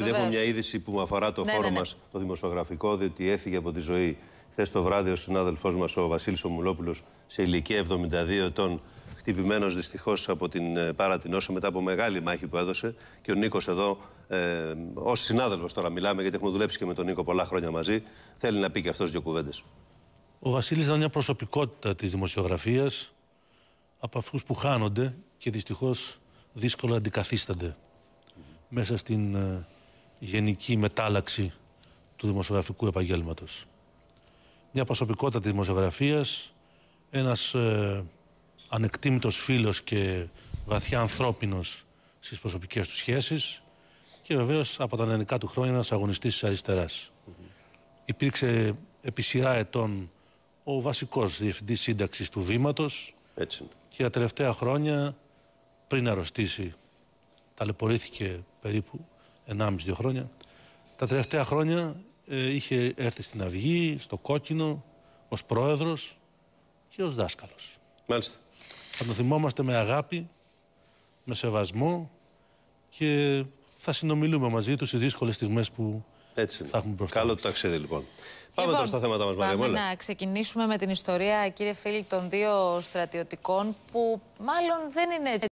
Επειδή μια είδηση που με αφορά το ναι, χώρο ναι, ναι. μας, το δημοσιογραφικό, διότι έφυγε από τη ζωή χθες το βράδυ ο συνάδελφός μας, ο Βασίλης Ομουλόπουλος, σε ηλικία 72 ετών, χτυπημένος δυστυχώς από την ε, πάρα την μετά από μεγάλη μάχη που έδωσε. Και ο Νίκος εδώ, ε, ως συνάδελφος τώρα μιλάμε, γιατί έχουμε δουλέψει και με τον Νίκο πολλά χρόνια μαζί, θέλει να πει και αυτός δύο κουβέντες. Ο Βασίλης ήταν μια προσωπικότητα της δημοσιογραφίας, από αυτούς που χάνονται και δυστυχώς δύσκολα αντικαθίστανται μέσα στην ε, γενική μετάλλαξη του δημοσιογραφικού επαγγέλματος. Μια προσωπικότητα της δημοσιογραφίας, ένας ε, ανεκτήμητος φίλος και βαθιά ανθρώπινος στις προσωπικές του σχέσεις και βεβαίως από τα νεανικά του χρόνια ένας αγωνιστής της αριστερας Υπήρξε επί σειρά ετών ο βασικός διευθυντής σύνταξης του βήματος και τα τελευταία χρόνια πριν αρρωστήσει ταλαιπωρήθηκε περίπου 1,5-2 χρόνια. Τα τελευταία χρόνια ε, είχε έρθει στην Αυγή, στο Κόκκινο, ως πρόεδρος και ως δάσκαλος. Μάλιστα. Θα τον θυμόμαστε με αγάπη, με σεβασμό και θα συνομιλούμε μαζί τους σε δύσκολες στιγμές που Έτσι θα έχουμε μπροστά. Καλό το ταξίδι λοιπόν. Πάμε λοιπόν, τώρα στα θέματα μας, Μαρία. Πάμε να ξεκινήσουμε με την ιστορία, κύριε Φίλη, των δύο στρατιωτικών που μάλλον δεν είναι.